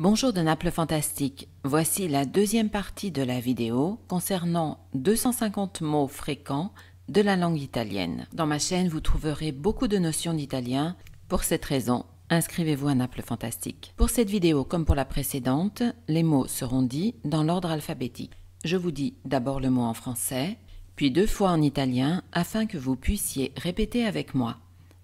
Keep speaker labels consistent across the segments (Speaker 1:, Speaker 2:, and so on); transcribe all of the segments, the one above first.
Speaker 1: Bonjour de Naples Fantastique, voici la deuxième partie de la vidéo concernant 250 mots fréquents de la langue italienne. Dans ma chaîne, vous trouverez beaucoup de notions d'italien. Pour cette raison, inscrivez-vous à Naples Fantastique. Pour cette vidéo, comme pour la précédente, les mots seront dits dans l'ordre alphabétique. Je vous dis d'abord le mot en français, puis deux fois en italien afin que vous puissiez répéter avec moi.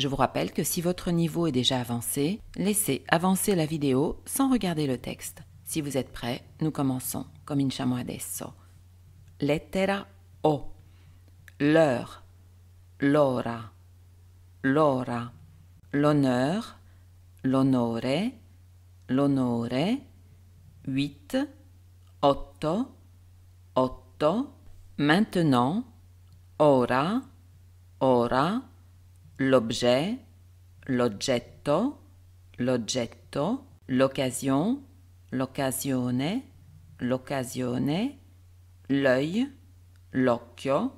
Speaker 1: Je vous rappelle que si votre niveau est déjà avancé, laissez avancer la vidéo sans regarder le texte. Si vous êtes prêt, nous commençons. Cominciamo adesso. Lettera O. L'heure, l'ora, l'ora. L'honneur, l'onore, l'onore. 8, otto, otto. Maintenant, ora, ora l'objet, l'oggetto, l'oggetto, l'occasion, l'occasione, l'occasione, l'œil, l'occhio,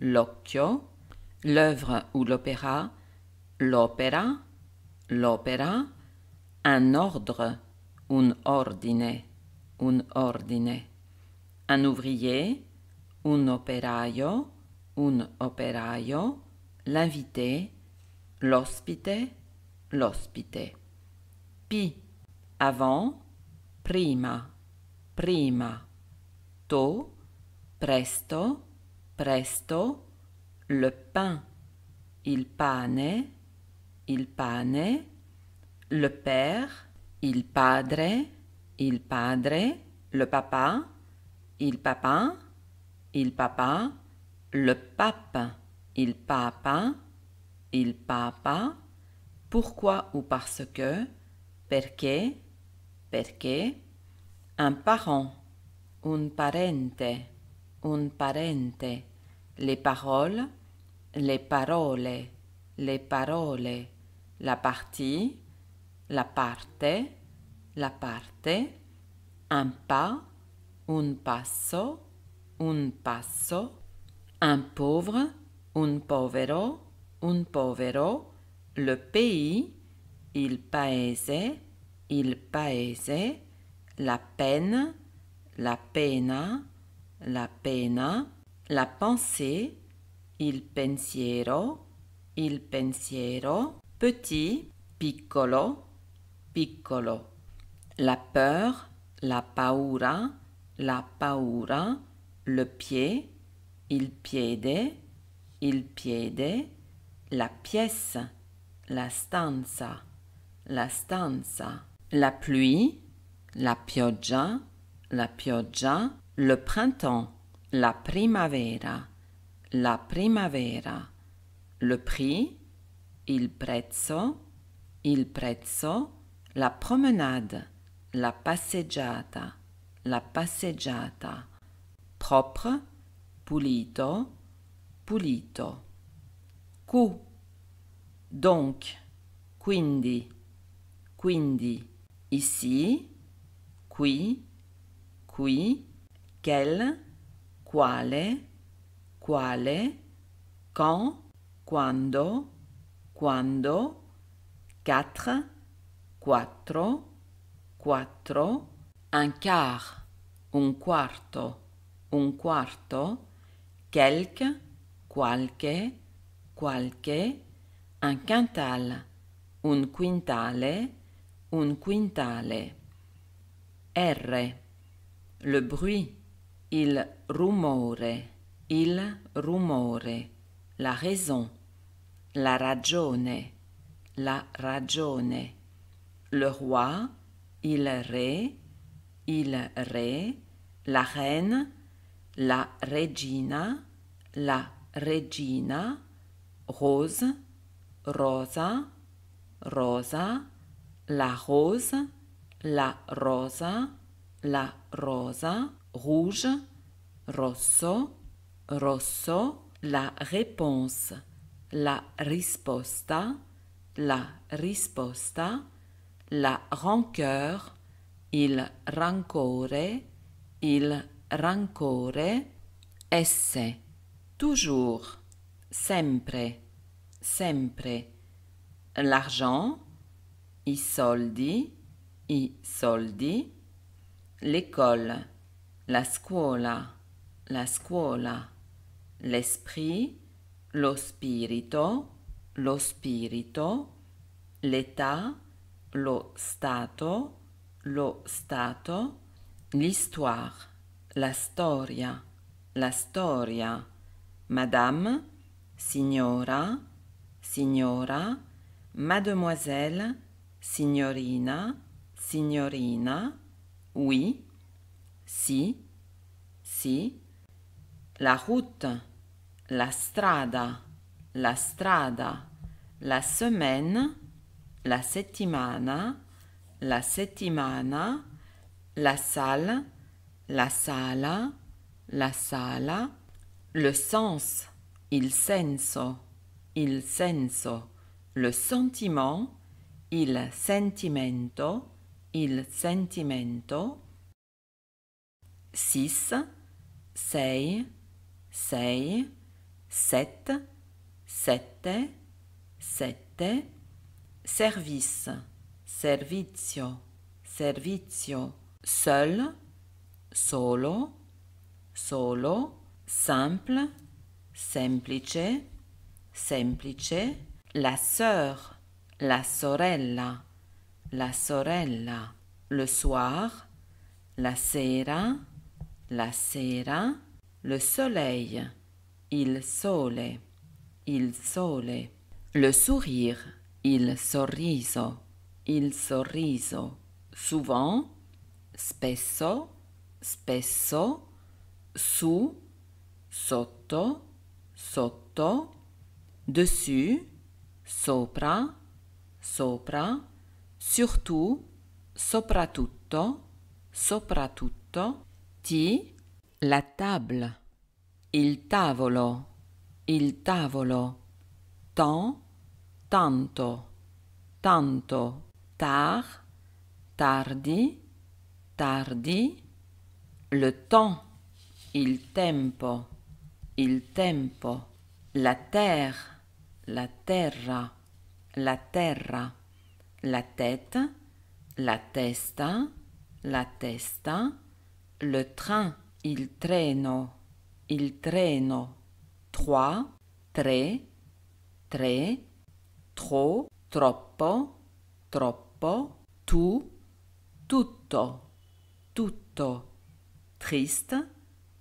Speaker 1: l'occhio, l'œuvre ou l'opéra, l'opéra, l'opéra, un ordre, un ordine, un ordine, un ouvrier, un operaio, un operaio, l'invité, l'ospite, l'ospite. Pi, avant, prima, prima. To, presto, presto. Le pain, il pane, il pane. Le père, il padre, il padre. Le papa, il papa, il papa. Le pape, il papa il papa, pourquoi ou parce que, perché, perché, un parent, un parente, un parente, les paroles, les paroles, les paroles, la partie, la parte, la parte, un pas, un passo, un passo, un pauvre, un povero, un povero, le pays, il paese, il paese, la peine, la pena, la pena, la pensée, il pensiero, il pensiero, petit, piccolo, piccolo, la peur, la paura, la paura, le pied, il piede, il piede, la pièce, la stanza, la stanza, la pluie, la pioggia, la pioggia, le printemps, la primavera, la primavera, le prix, il prezzo, il prezzo, la promenade, la passeggiata, la passeggiata, propre, pulito, pulito. Q, donc, quindi, quindi, ici, qui, qui, quel, quale, quale, quand, quando, quando, quatre, quattro, quattro, un quart, un quarto, un quarto, quelque, qualche, qualche, un quintal, un quintale, un quintale. R. Le bruit, il rumore, il rumore, la raison, la ragione, la ragione. Le roi, il re, il re, la reine, la regina, la regina, rose, rosa, rosa, la rose, la rosa, la rosa, rouge, rosso, rosso, la réponse, la risposta, la risposta, la rancœur, il rancore, il rancore, esse, toujours. sempre, sempre. L'argent, i soldi, i soldi. L'école, la scuola, la scuola. L'esprit, lo spirito, lo spirito. L'età, lo stato, lo stato. L'histoire, la storia, la storia. Madame, signora, signora, mademoiselle, signorina, signorina, oui, si, si, la route, la strada, la strada, la semaine, la settimana, la settimana, la salle, la sala, la sala, le sens, il senso, il senso, le sentiment, il sentimento, il sentimento. 6, 6, 6, 7, 7, 7, service, servizio, servizio, seul, solo, solo, simple, semplice, semplice, la sœur, la sorella, la sorella, le soir, la sera, la sera, le soleil, il sole, il sole, le sourire, il sorriso, il sorriso, souvent, spesso, spesso, su, sotto, sotto, dessus, sopra, sopra, surtout, soprattutto, soprattutto, ti, la table, il tavolo, il tavolo, tant, tanto, tanto, tard, tardi, tardi, le temps, il tempo. il tempo, la terre, la terra, la terra, la tête, la testa, la testa, le train, il treno, il treno, trois, tre, tre, trop, troppo, troppo, tu, tutto, tutto, triste,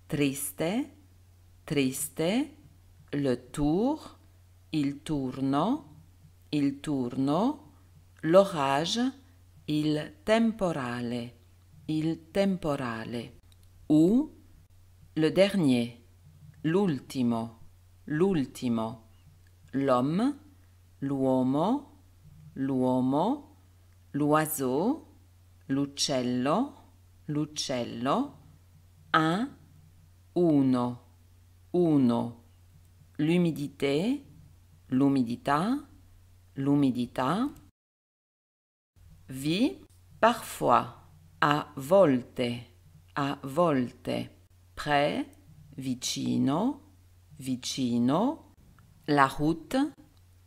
Speaker 1: triste, triste, le tour, il turno, il turno, l'orage, il temporale, il temporale. Ou le dernier, l'ultimo, l'ultimo. L'homme, l'uomo, l'uomo, l'oiseau, l'uccello, l'uccello. Un, uno. 1. l'humidité, l'umidità, l'umidità. Vi, parfois, a volte, a volte. Près, vicino, vicino. La route,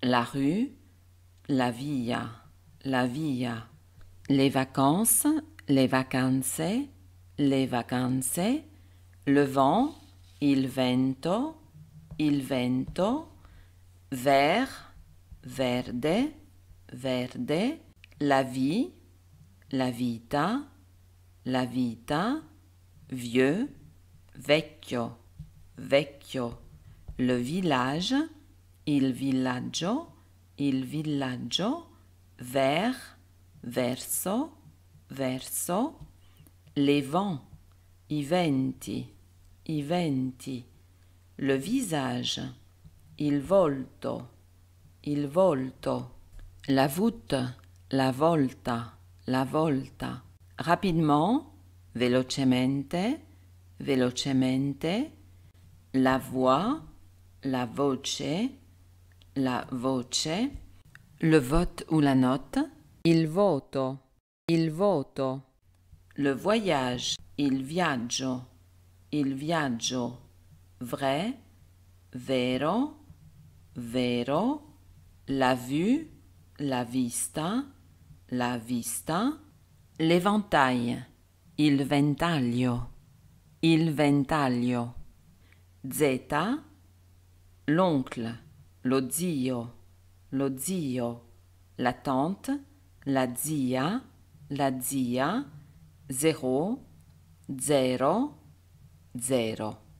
Speaker 1: la rue, la via, la via. Les vacances, les vacances, les vacances. Le vent, il vento, il vento, ver, verde, verde, la vie, la vita, la vita, vieux, vecchio, vecchio, le village, il villaggio, il villaggio, vers, verso, verso, les vents, i venti i venti, le visage, il volto, il volto, la voûte, la volta, la volta. Rapidement, velocemente, velocemente, la voix, la voce, la voce, le vote ou la note, il voto, il voto, le voyage, il viaggio, il viaggio vrai, vero, vero, la vue, la vista, la vista, l'éventail, il ventaglio, il ventaglio, z, l'oncle, lo zio, lo zio, la tante, la zia, la zia, zero, zero,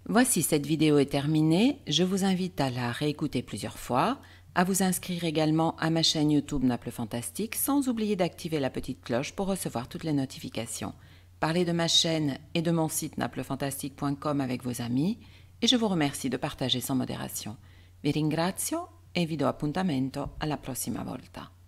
Speaker 1: Voici, cette vidéo est terminée. Je vous invite à la réécouter plusieurs fois, à vous inscrire également à ma chaîne YouTube Naples Fantastique, sans oublier d'activer la petite cloche pour recevoir toutes les notifications. Parlez de ma chaîne et de mon site naplefantastique.com avec vos amis et je vous remercie de partager sans modération. Vi ringrazio e vi do appuntamento alla prossima volta.